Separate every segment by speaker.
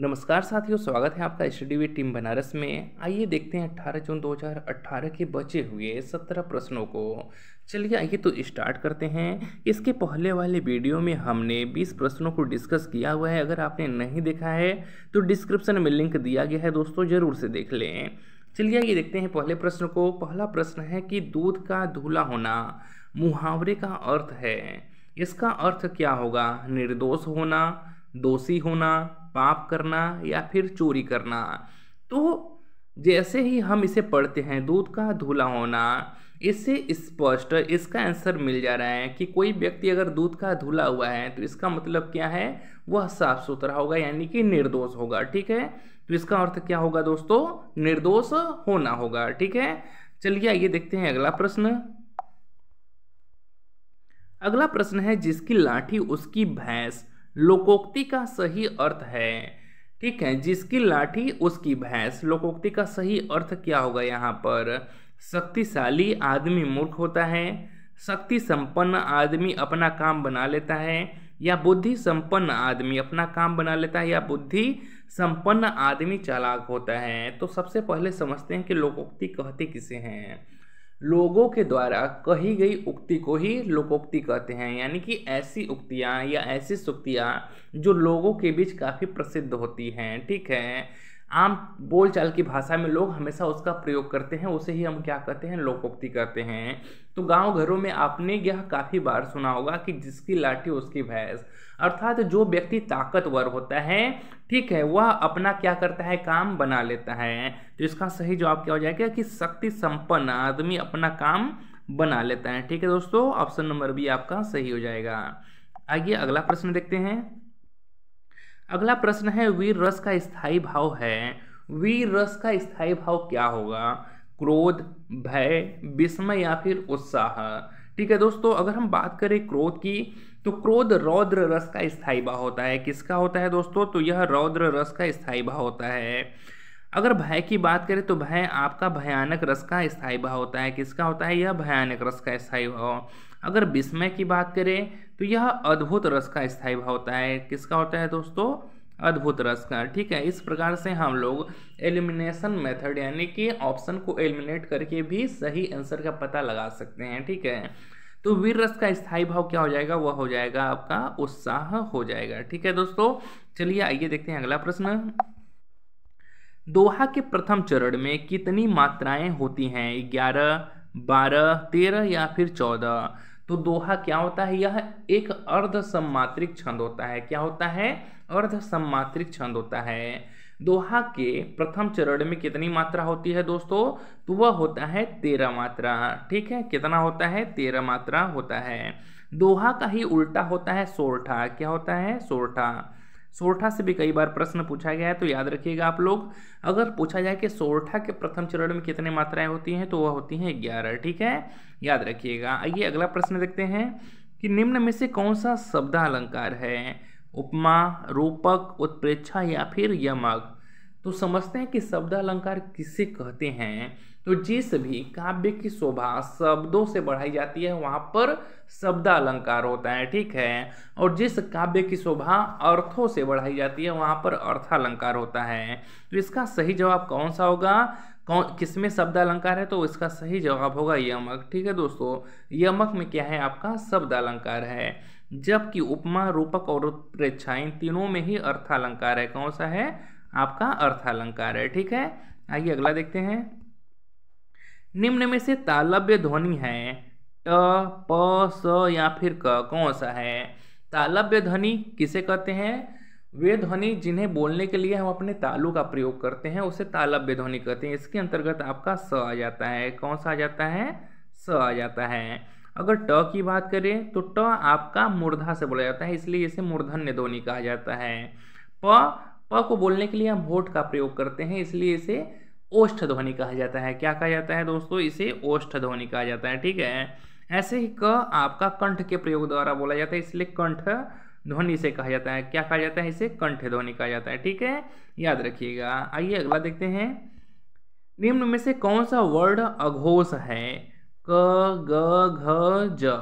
Speaker 1: नमस्कार साथियों स्वागत है आपका स्टडी वी टीम बनारस में आइए देखते हैं 18 जून 2018 के बचे हुए 17 प्रश्नों को चलिए आइए तो स्टार्ट करते हैं इसके पहले वाले वीडियो में हमने 20 प्रश्नों को डिस्कस किया हुआ है अगर आपने नहीं देखा है तो डिस्क्रिप्शन में लिंक दिया गया है दोस्तों ज़रूर से देख लें चलिए आइए देखते हैं पहले प्रश्न को पहला प्रश्न है कि दूध का धूला होना मुहावरे का अर्थ है इसका अर्थ क्या होगा निर्दोष होना दोषी होना पाप करना या फिर चोरी करना तो जैसे ही हम इसे पढ़ते हैं दूध का धूला होना इससे स्पष्ट इस इसका आंसर मिल जा रहा है कि कोई व्यक्ति अगर दूध का धुला हुआ है तो इसका मतलब क्या है वह साफ सुथरा होगा यानी कि निर्दोष होगा ठीक है तो इसका अर्थ क्या होगा दोस्तों निर्दोष होना होगा ठीक है चलिए आइए देखते हैं अगला प्रश्न अगला प्रश्न है जिसकी लाठी उसकी भैंस लोकोक्ति का सही अर्थ है ठीक है जिसकी लाठी उसकी भैंस लोकोक्ति का सही अर्थ क्या होगा यहाँ पर शक्तिशाली आदमी मूर्ख होता है शक्ति संपन्न आदमी अपना काम बना लेता है या बुद्धि संपन्न आदमी अपना काम बना लेता है या बुद्धि संपन्न आदमी चालाक होता है तो सबसे पहले समझते हैं कि लोकोक्ति कहते किसे हैं लोगों के द्वारा कही गई उक्ति को ही लोकोक्ति कहते हैं यानी कि ऐसी उक्तियाँ या ऐसी सुक्तियाँ जो लोगों के बीच काफ़ी प्रसिद्ध होती हैं ठीक है आम बोलचाल की भाषा में लोग हमेशा उसका प्रयोग करते हैं उसे ही हम क्या कहते हैं लोकोक्ति कहते हैं तो गांव घरों में आपने यह काफ़ी बार सुना होगा कि जिसकी लाठी उसकी भैंस अर्थात जो व्यक्ति ताकतवर होता है ठीक है वह अपना क्या करता है काम बना लेता है तो इसका सही जवाब क्या हो जाएगा कि शक्ति संपन्न आदमी अपना काम बना लेता है ठीक है दोस्तों ऑप्शन नंबर बी आपका सही हो जाएगा आइए अगला प्रश्न देखते हैं अगला प्रश्न है वीर रस का स्थायी भाव है वीर रस का स्थायी भाव क्या होगा क्रोध भय विस्मय या फिर उत्साह ठीक है दोस्तों अगर हम बात करें क्रोध की तो क्रोध रौद्र रस का स्थायी भाव होता है किसका होता है दोस्तों तो यह रौद्र रस का स्थायी भाव होता है अगर भय की बात करें तो भय आपका भयानक रस का स्थायी भाव होता है किसका होता है यह भयानक रस का स्थायी भाव अगर विस्मय की बात करें तो यह अद्भुत रस का स्थायी भाव होता है किसका होता है दोस्तों अद्भुत रस का ठीक है इस प्रकार से हम लोग एलिमिनेशन मेथड यानी कि ऑप्शन को एलिमिनेट करके भी सही आंसर का पता लगा सकते हैं ठीक है तो वीर रस का स्थायी भाव क्या हो जाएगा वह हो जाएगा आपका उत्साह हो जाएगा ठीक है दोस्तों चलिए आइए देखते हैं अगला प्रश्न दोहा के प्रथम चरण में कितनी मात्राएं होती हैं ग्यारह बारह तेरह या फिर चौदह तो दोहा क्या होता है यह एक अर्ध सम्मात्रिक छंद होता है क्या होता है अर्ध सम्मात्रिक छंद होता है दोहा के प्रथम चरण में कितनी मात्रा होती है दोस्तों तो वह होता है तेरह मात्रा ठीक है कितना होता है तेरह मात्रा होता है दोहा का ही उल्टा होता है सोरठा क्या होता है सोरठा सोरठा से भी कई बार प्रश्न पूछा गया है तो याद रखिएगा आप लोग अगर पूछा जाए कि सोरठा के प्रथम चरण में कितने मात्राएं होती हैं तो वह होती हैं ग्यारह ठीक है याद रखिएगा आइए अगला प्रश्न देखते हैं कि निम्न में से कौन सा शब्द अलंकार है उपमा रूपक उत्प्रेक्षा या फिर यमक तो समझते हैं कि शब्द अलंकार किसे कहते हैं तो जिस भी काव्य की शोभा शब्दों से बढ़ाई जाती है वहाँ पर शब्द अलंकार होता है ठीक है और जिस काव्य की शोभा अर्थों से बढ़ाई जाती है वहाँ पर अर्थालंकार होता है तो इसका सही जवाब कौन सा होगा कौन किसमें शब्द अलंकार है तो इसका सही जवाब होगा यमक ठीक है दोस्तों यमक में क्या है आपका शब्द अलंकार है जबकि उपमा रूपक और प्रेक्षा इन तीनों में ही अर्थालंकार है कौन सा है आपका अर्थालंकार है ठीक है आइए अगला देखते हैं निम्न में से तालब्य ध्वनि है ट प स या फिर क कौन सा है तालव्य ध्वनि किसे कहते हैं वे ध्वनि जिन्हें बोलने के लिए हम अपने तालु का प्रयोग करते हैं उसे तालब्य ध्वनि कहते हैं इसके अंतर्गत आपका स आ जाता है कौन सा आ जाता है स आ जाता है अगर ट की बात करें तो ट आपका मूर्धा से बोला जाता है इसलिए इसे मूर्धन्य ध्वनि कहा जाता है प तो प को बोलने के लिए हम होठ का प्रयोग करते हैं इसलिए इसे ओष्ठ ध्वनि कहा जाता है क्या कहा जाता है दोस्तों इसे ओष्ठ ध्वनि कहा जाता है ठीक है ऐसे ही क आपका कंठ के प्रयोग द्वारा बोला जाता है इसलिए कंठ ध्वनि से कहा जाता है क्या कहा जाता है इसे कंठ ध्वनि कहा जाता है ठीक है याद रखिएगा आइए अगला देखते हैं निम्न में से कौन सा वर्ड अघोष है क ग घ ज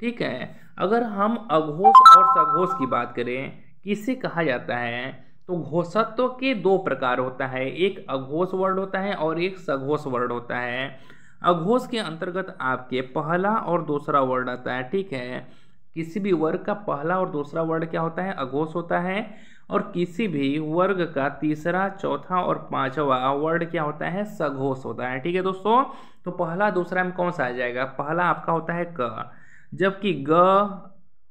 Speaker 1: ठीक है अगर हम अघोष और सघोष की बात करें किसे कहा जाता है तो घोषत्व के दो प्रकार होता है एक अघोष वर्ण होता है और एक सघोष वर्ण होता है अघोष के अंतर्गत आपके पहला और दूसरा वर्ण आता है ठीक है किसी भी वर्ग का पहला और दूसरा वर्ण क्या होता है अघोष होता है और किसी भी वर्ग का तीसरा चौथा और पांचवा वर्ड क्या होता है सघोष होता है ठीक है दोस्तों तो पहला दूसरा में कौन सा आ जाएगा पहला आपका होता है क जबकि ग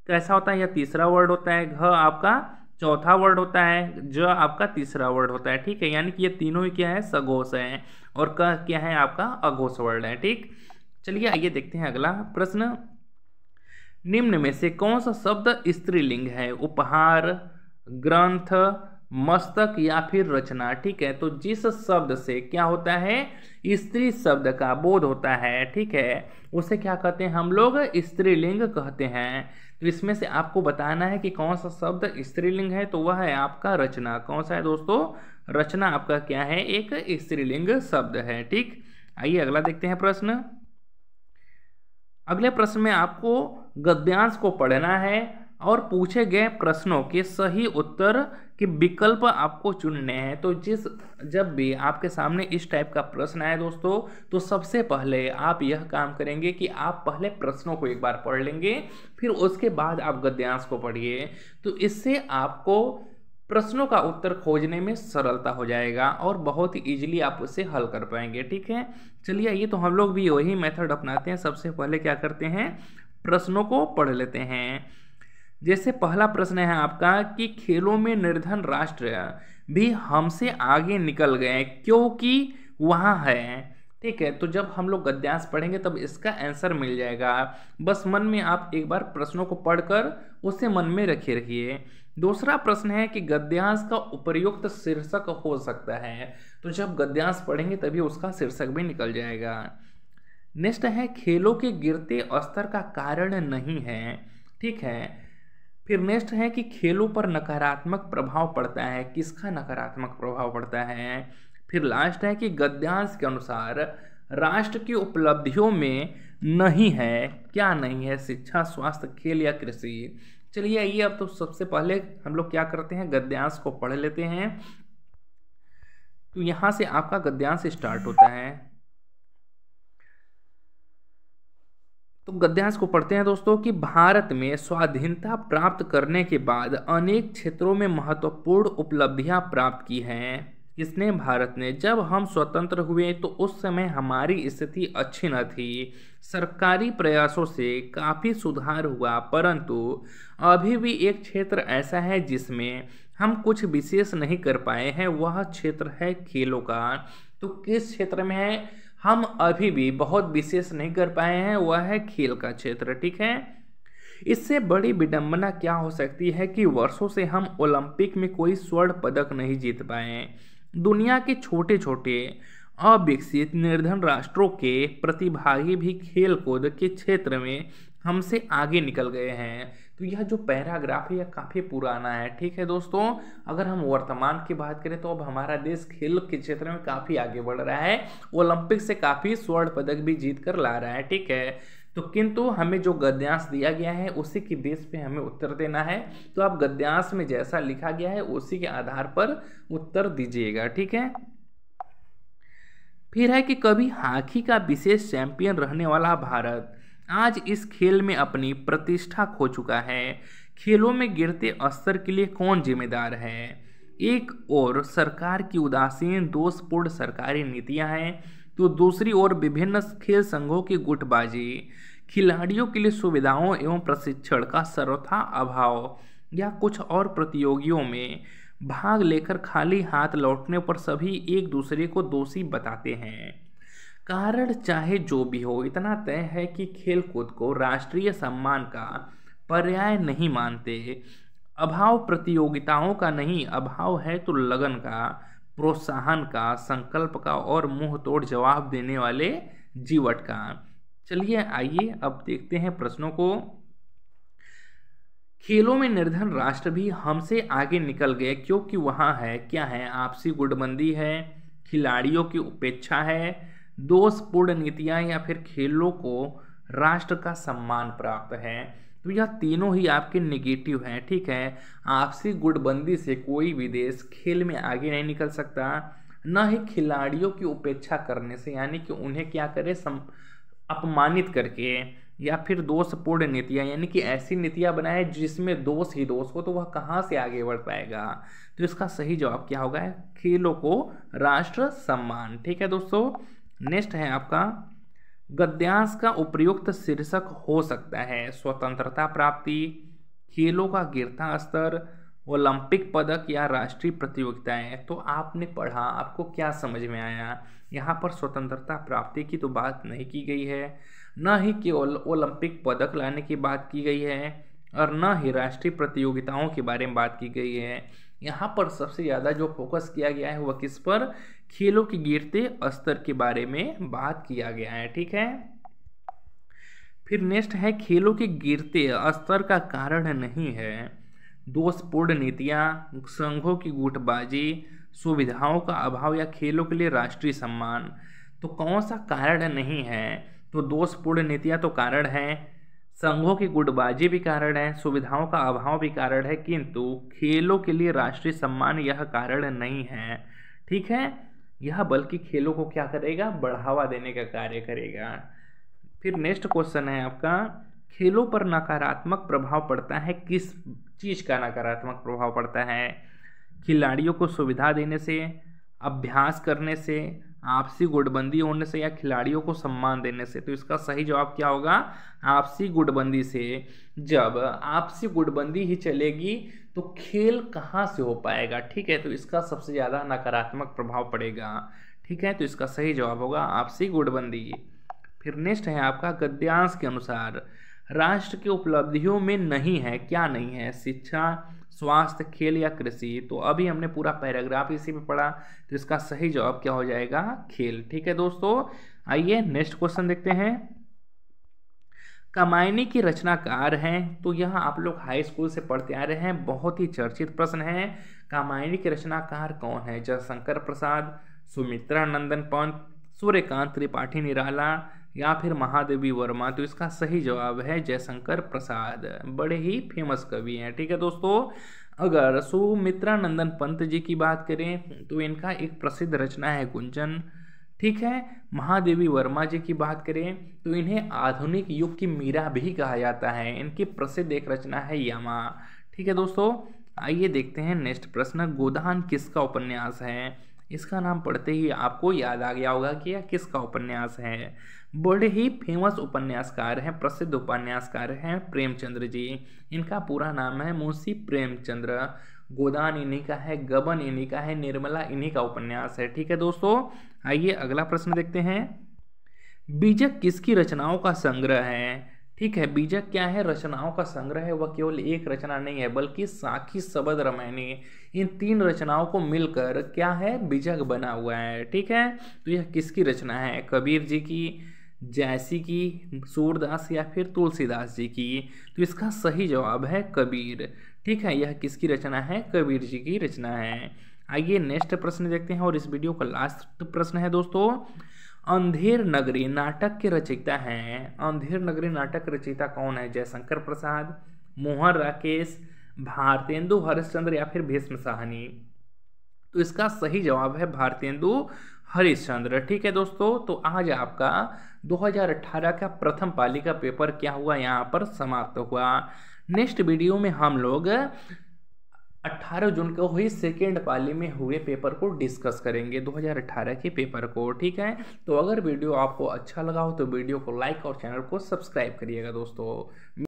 Speaker 1: कैसा होता है या तीसरा वर्ड होता है घ आपका चौथा वर्ड होता है जो आपका तीसरा वर्ड होता है ठीक है यानी कि ये तीनों ही क्या है सघोष है और क क्या है आपका अघोष वर्ड है ठीक चलिए आइए देखते हैं अगला प्रश्न निम्न में से कौन सा शब्द स्त्रीलिंग है उपहार ग्रंथ मस्तक या फिर रचना ठीक है तो जिस शब्द से क्या होता है स्त्री शब्द का बोध होता है ठीक है उसे क्या कहते हैं हम लोग स्त्रीलिंग कहते हैं तो इसमें से आपको बताना है कि कौन सा शब्द स्त्रीलिंग है तो वह है आपका रचना कौन सा है दोस्तों रचना आपका क्या है एक स्त्रीलिंग शब्द है ठीक आइए अगला देखते हैं प्रश्न अगले प्रश्न में आपको गद्यांश को पढ़ना है और पूछे गए प्रश्नों के सही उत्तर के विकल्प आपको चुनने हैं तो जिस जब भी आपके सामने इस टाइप का प्रश्न आए दोस्तों तो सबसे पहले आप यह काम करेंगे कि आप पहले प्रश्नों को एक बार पढ़ लेंगे फिर उसके बाद आप गद्यांश को पढ़िए तो इससे आपको प्रश्नों का उत्तर खोजने में सरलता हो जाएगा और बहुत ही ईजिली आप उसे हल कर पाएंगे ठीक है चलिए ये तो हम लोग भी वही मेथड अपनाते हैं सबसे पहले क्या करते हैं प्रश्नों को पढ़ लेते हैं जैसे पहला प्रश्न है आपका कि खेलों में निर्धन राष्ट्र भी हमसे आगे निकल गए क्योंकि वहाँ है ठीक है तो जब हम लोग गद्यांश पढ़ेंगे तब इसका आंसर मिल जाएगा बस मन में आप एक बार प्रश्नों को पढ़कर उसे मन में रखे रखिए दूसरा प्रश्न है कि गद्यांश का उपयुक्त शीर्षक हो सकता है तो जब गद्यांश पढ़ेंगे तभी उसका शीर्षक भी निकल जाएगा नेक्स्ट है खेलों के गिरते स्तर का कारण नहीं है ठीक है फिर नेक्स्ट है कि खेलों पर नकारात्मक प्रभाव पड़ता है किसका नकारात्मक प्रभाव पड़ता है फिर लास्ट है कि गद्यांश के अनुसार राष्ट्र की उपलब्धियों में नहीं है क्या नहीं है शिक्षा स्वास्थ्य खेल या कृषि चलिए आइए अब तो सबसे पहले हम लोग क्या करते हैं गद्यांश को पढ़ लेते हैं तो यहाँ से आपका गद्यांश स्टार्ट होता है गद्यांश को पढ़ते हैं दोस्तों कि भारत में स्वाधीनता प्राप्त करने के बाद अनेक क्षेत्रों में महत्वपूर्ण उपलब्धियां प्राप्त की हैं इसने भारत ने जब हम स्वतंत्र हुए तो उस समय हमारी स्थिति अच्छी न थी सरकारी प्रयासों से काफ़ी सुधार हुआ परंतु अभी भी एक क्षेत्र ऐसा है जिसमें हम कुछ विशेष नहीं कर पाए हैं वह क्षेत्र है खेलों का तो किस क्षेत्र में है हम अभी भी बहुत विशेष नहीं कर पाए हैं वह है खेल का क्षेत्र ठीक है इससे बड़ी विडंबना क्या हो सकती है कि वर्षों से हम ओलंपिक में कोई स्वर्ण पदक नहीं जीत पाए दुनिया के छोटे छोटे अविकसित निर्धन राष्ट्रों के प्रतिभागी भी खेल कूद के क्षेत्र में हमसे आगे निकल गए हैं तो यह जो पैराग्राफ है यह काफ़ी पुराना है ठीक है दोस्तों अगर हम वर्तमान की बात करें तो अब हमारा देश खेल के क्षेत्र में काफ़ी आगे बढ़ रहा है ओलंपिक से काफ़ी स्वर्ण पदक भी जीत कर ला रहा है ठीक है तो किंतु हमें जो गद्यांश दिया गया है उसी के बेस पे हमें उत्तर देना है तो आप गद्यांश में जैसा लिखा गया है उसी के आधार पर उत्तर दीजिएगा ठीक है फिर है कि कभी हॉकी का विशेष चैंपियन रहने वाला भारत आज इस खेल में अपनी प्रतिष्ठा खो चुका है खेलों में गिरते स्तर के लिए कौन जिम्मेदार है एक ओर सरकार की उदासीन दोषपूर्ण सरकारी नीतियां हैं तो दूसरी ओर विभिन्न खेल संघों की गुटबाजी खिलाड़ियों के लिए सुविधाओं एवं प्रशिक्षण का सर्वथा अभाव या कुछ और प्रतियोगियों में भाग लेकर खाली हाथ लौटने पर सभी एक दूसरे को दोषी बताते हैं कारण चाहे जो भी हो इतना तय है कि खेल कूद को राष्ट्रीय सम्मान का पर्याय नहीं मानते अभाव प्रतियोगिताओं का नहीं अभाव है तो लगन का प्रोत्साहन का संकल्प का और मुंह तोड़ जवाब देने वाले जीवट का चलिए आइए अब देखते हैं प्रश्नों को खेलों में निर्धन राष्ट्र भी हमसे आगे निकल गए क्योंकि वहाँ है क्या है आपसी गुटबंदी है खिलाड़ियों की उपेक्षा है दोषपूर्ण नीतियाँ या फिर खेलों को राष्ट्र का सम्मान प्राप्त है तो यह तीनों ही आपके निगेटिव हैं ठीक है आपसी गुटबंदी से कोई भी देश खेल में आगे नहीं निकल सकता न ही खिलाड़ियों की उपेक्षा करने से यानी कि उन्हें क्या करे सम, अपमानित करके या फिर दोषपूर्ण नीतियाँ यानी कि ऐसी नीतियाँ बनाए जिसमें दोष ही दोष हो तो वह कहाँ से आगे बढ़ पाएगा तो इसका सही जवाब क्या होगा खेलों को राष्ट्र सम्मान ठीक है दोस्तों नेक्स्ट है आपका गद्यांश का उपयुक्त शीर्षक हो सकता है स्वतंत्रता प्राप्ति खेलों का गिरता स्तर ओलंपिक पदक या राष्ट्रीय प्रतियोगिताएं तो आपने पढ़ा आपको क्या समझ में आया यहाँ पर स्वतंत्रता प्राप्ति की तो बात नहीं की गई है न ही केवल ओलंपिक पदक लाने की बात की गई है और न ही राष्ट्रीय प्रतियोगिताओं के बारे में बात की गई है यहाँ पर सबसे ज़्यादा जो फोकस किया गया है वह किस पर खेलों के गिरते स्तर के बारे में बात किया गया है ठीक है फिर नेक्स्ट है खेलों के गिरते स्तर का कारण नहीं है दोषपूर्ण नीतियाँ संघों की गुटबाजी सुविधाओं का अभाव या खेलों के लिए राष्ट्रीय सम्मान तो कौन सा कारण नहीं है तो दोषपूर्ण नीतियाँ तो कारण हैं संघों की गुटबाजी भी कारण है सुविधाओं का अभाव भी कारण है किंतु खेलों के लिए राष्ट्रीय सम्मान यह कारण नहीं है ठीक है यह बल्कि खेलों को क्या करेगा बढ़ावा देने का कार्य करेगा फिर नेक्स्ट क्वेश्चन है आपका खेलों पर नकारात्मक प्रभाव पड़ता है किस चीज़ का नकारात्मक प्रभाव पड़ता है खिलाड़ियों को सुविधा देने से अभ्यास करने से आपसी गुटबंदी होने से या खिलाड़ियों को सम्मान देने से तो इसका सही जवाब क्या होगा आपसी गुटबंदी से जब आपसी गुटबंदी ही चलेगी तो खेल कहाँ से हो पाएगा ठीक है तो इसका सबसे ज़्यादा नकारात्मक प्रभाव पड़ेगा ठीक है तो इसका सही जवाब होगा आपसी गुटबंदी फिर नेक्स्ट है आपका गद्यांश के अनुसार राष्ट्र की उपलब्धियों में नहीं है क्या नहीं है शिक्षा स्वास्थ्य खेल या कृषि तो अभी हमने पूरा पैराग्राफ इसी में पढ़ा तो इसका सही जवाब क्या हो जाएगा खेल ठीक है दोस्तों आइए नेक्स्ट क्वेश्चन देखते हैं कमायनी की रचनाकार हैं तो यह आप लोग हाई स्कूल से पढ़ते आ रहे हैं बहुत ही चर्चित प्रश्न है कामायनी के रचनाकार कौन है जयशंकर प्रसाद सुमित्रा नंदन पंत सूर्यकांत त्रिपाठी निराला या फिर महादेवी वर्मा तो इसका सही जवाब है जयशंकर प्रसाद बड़े ही फेमस कवि हैं ठीक है दोस्तों अगर सुमित्रा नंदन पंत जी की बात करें तो इनका एक प्रसिद्ध रचना है गुंजन ठीक है महादेवी वर्मा जी की बात करें तो इन्हें आधुनिक युग की मीरा भी कहा जाता है इनकी प्रसिद्ध एक रचना है यामा ठीक है दोस्तों आइए देखते हैं नेक्स्ट प्रश्न गोदान किसका उपन्यास है इसका नाम पढ़ते ही आपको याद आ गया होगा कि यह किसका उपन्यास है बड़े ही फेमस उपन्यासकार हैं प्रसिद्ध उपन्यासकार हैं प्रेमचंद्र जी इनका पूरा नाम है मुंशी प्रेमचंद्र गोदान इन्हीं का है गबन इन्हीं का है निर्मला इन्हीं का उपन्यास है ठीक है दोस्तों आइए अगला प्रश्न देखते हैं बीजक किसकी रचनाओं का संग्रह है ठीक है बीजक क्या है रचनाओं का संग्रह है वह केवल एक रचना नहीं है बल्कि साखी सबद रामायणी इन तीन रचनाओं को मिलकर क्या है बीजक बना हुआ है ठीक है तो यह किसकी रचना है कबीर जी की जैसी की सूरदास या फिर तुलसीदास जी की तो इसका सही जवाब है कबीर ठीक है यह किसकी रचना है कबीर जी की रचना है आइए नेक्स्ट प्रश्न देखते हैं और इस वीडियो का लास्ट प्रश्न है दोस्तों अंधेर नगरी नाटक के रचयिता हैं अंधेर नगरी नाटक रचयिता कौन है जयशंकर प्रसाद मोहन राकेश भारतेंदु हरिश्चंद्र या फिर भीष्म साहनी तो इसका सही जवाब है भारतेंदु हरिश्चंद्र ठीक है दोस्तों तो आज आपका 2018 का प्रथम पाली का पेपर क्या हुआ यहाँ पर समाप्त हुआ नेक्स्ट वीडियो में हम लोग 18 जून को हुई सेकेंड पाली में हुए पेपर को डिस्कस करेंगे 2018 के पेपर को ठीक है तो अगर वीडियो आपको अच्छा लगा हो तो वीडियो को लाइक और चैनल को सब्सक्राइब करिएगा दोस्तों